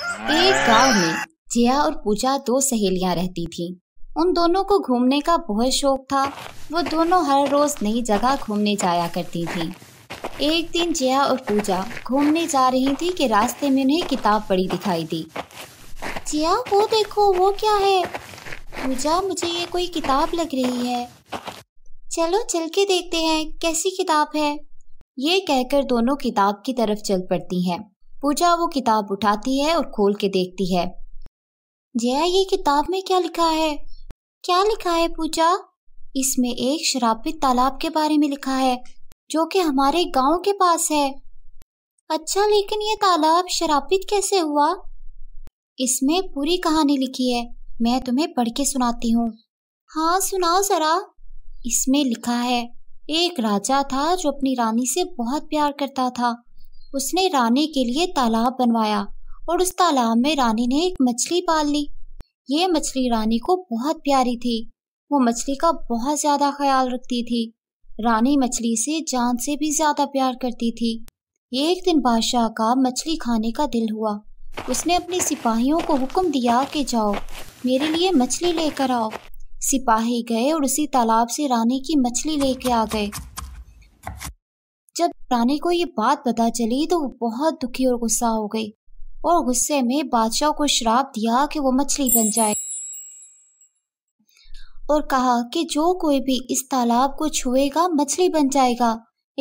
एक हाँ। गांव में जया और पूजा दो सहेलियां रहती थीं। उन दोनों को घूमने का बहुत शौक था वो दोनों हर रोज नई जगह घूमने जाया करती थीं। एक दिन जया और पूजा घूमने जा रही थी कि रास्ते में उन्हें किताब पड़ी दिखाई दी जिया वो देखो वो क्या है पूजा मुझे ये कोई किताब लग रही है चलो चल के देखते हैं कैसी किताब है ये कहकर दोनों किताब की तरफ चल पड़ती हैं पूजा वो किताब उठाती है और खोल के देखती है जया ये किताब में क्या लिखा है क्या लिखा है पूजा इसमें एक शराबित तालाब के बारे में लिखा है जो कि हमारे गांव के पास है अच्छा लेकिन ये तालाब शराबित कैसे हुआ इसमें पूरी कहानी लिखी है मैं तुम्हें पढ़ के सुनाती हूँ हाँ सुनाओ जरा इसमें लिखा है एक राजा था जो अपनी रानी से बहुत प्यार करता था उसने रानी के लिए तालाब बनवाया और उस तालाब में रानी ने एक मछली पाल ली ये मछली रानी को बहुत प्यारी थी वो मछली का बहुत ज्यादा ख्याल रखती थी रानी मछली से जान से भी ज्यादा प्यार करती थी एक दिन बादशाह का मछली खाने का दिल हुआ उसने अपने सिपाहियों को हुक्म दिया कि जाओ मेरे लिए मछली लेकर आओ सिपाही गए और उसी तालाब से रानी की मछली लेके आ गए जब रानी को ये बात पता चली तो वो बहुत दुखी और गुस्सा हो गई और गुस्से में बादशाह को श्राप दिया कि वो मछली बन जाए और कहा कि जो कोई भी इस तालाब को छुएगा मछली बन जाएगा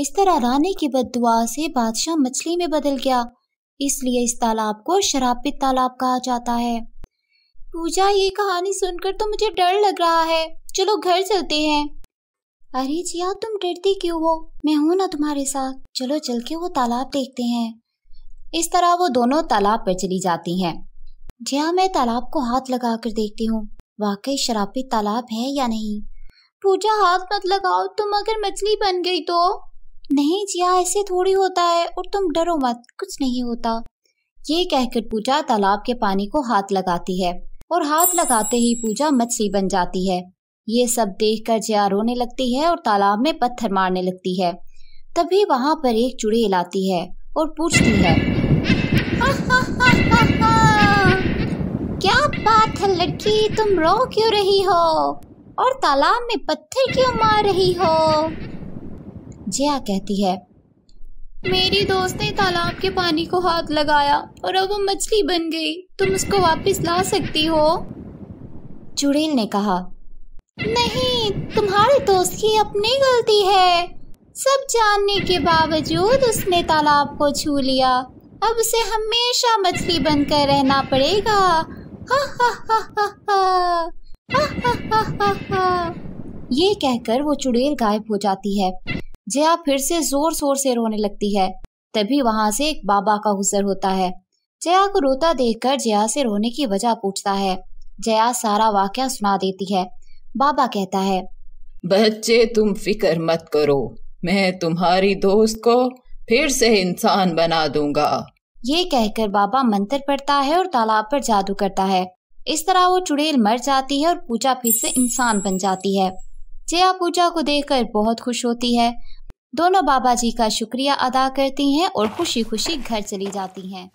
इस तरह रानी की बदुआ से बादशाह मछली में बदल गया इसलिए इस तालाब को शराबित तालाब कहा जाता है पूजा ये कहानी सुनकर तो मुझे डर लग रहा है चलो घर चलते हैं अरे जिया तुम डरती क्यों हो मैं हूं ना तुम्हारे साथ चलो चल के वो तालाब देखते हैं इस तरह वो दोनों तालाब पर चली जाती हैं जिया मैं तालाब को हाथ लगा कर देखती हूँ वाकई शराबी तालाब है या नहीं पूजा हाथ मत लगाओ तुम अगर मछली बन गई तो नहीं जिया ऐसे थोड़ी होता है और तुम डरो मत कुछ नहीं होता ये कहकर पूजा तालाब के पानी को हाथ लगाती है और हाथ लगाते ही पूजा मछली बन जाती है ये सब देखकर जया रोने लगती है और तालाब में पत्थर मारने लगती है तभी वहां पर एक चुड़ैल आती है और पूछती है क्या बात है लड़की तुम रो क्यों रही हो और तालाब में पत्थर क्यों मार रही हो जया कहती है मेरी दोस्त ने तालाब के पानी को हाथ लगाया और अब वो मछली बन गई तुम उसको वापस ला सकती हो चुड़ैल ने कहा नहीं तुम्हारे दोस्त की अपनी गलती है सब जानने के बावजूद उसने तालाब को छू लिया अब उसे हमेशा मछली बनकर रहना पड़ेगा हा हा हा हा हा हा हा ये कहकर वो चुड़ैल गायब हो जाती है जया फिर से जोर शोर से रोने लगती है तभी वहां से एक बाबा का गुजर होता है जया को रोता देखकर जया से रोने की वजह पूछता है जया सारा वाक्य सुना देती है बाबा कहता है बच्चे तुम फिक्र मत करो मैं तुम्हारी दोस्त को फिर से इंसान बना दूंगा ये कहकर बाबा मंत्र पढ़ता है और तालाब पर जादू करता है इस तरह वो चुड़ैल मर जाती है और पूजा फिर से इंसान बन जाती है जया पूजा को देखकर बहुत खुश होती है दोनों बाबा जी का शुक्रिया अदा करती हैं और खुशी खुशी घर चली जाती हैं